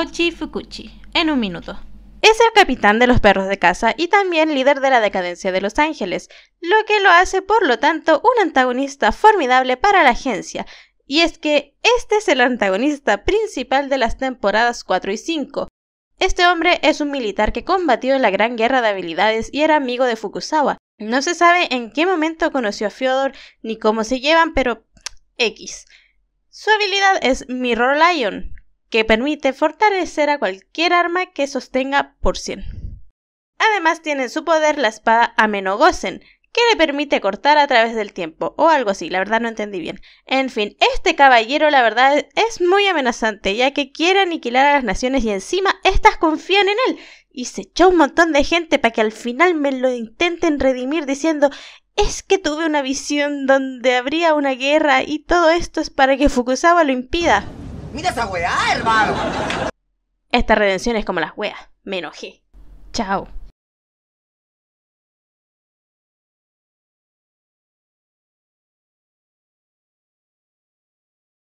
Ochi Fukuchi, en un minuto. Es el capitán de los perros de caza y también líder de la decadencia de Los Ángeles, lo que lo hace por lo tanto un antagonista formidable para la agencia, y es que este es el antagonista principal de las temporadas 4 y 5. Este hombre es un militar que combatió en la Gran Guerra de Habilidades y era amigo de Fukusawa. No se sabe en qué momento conoció a Fyodor ni cómo se llevan, pero X. Su habilidad es Mirror Lion, que permite fortalecer a cualquier arma que sostenga por 100. Además tiene en su poder la espada Amenogosen, que le permite cortar a través del tiempo, o algo así, la verdad no entendí bien. En fin, este caballero la verdad es muy amenazante, ya que quiere aniquilar a las naciones y encima estas confían en él. Y se echó un montón de gente para que al final me lo intenten redimir diciendo es que tuve una visión donde habría una guerra y todo esto es para que Fukuzawa lo impida. Mira esa weá, hermano. Esta redención es como las weas. Me enojé. Chao.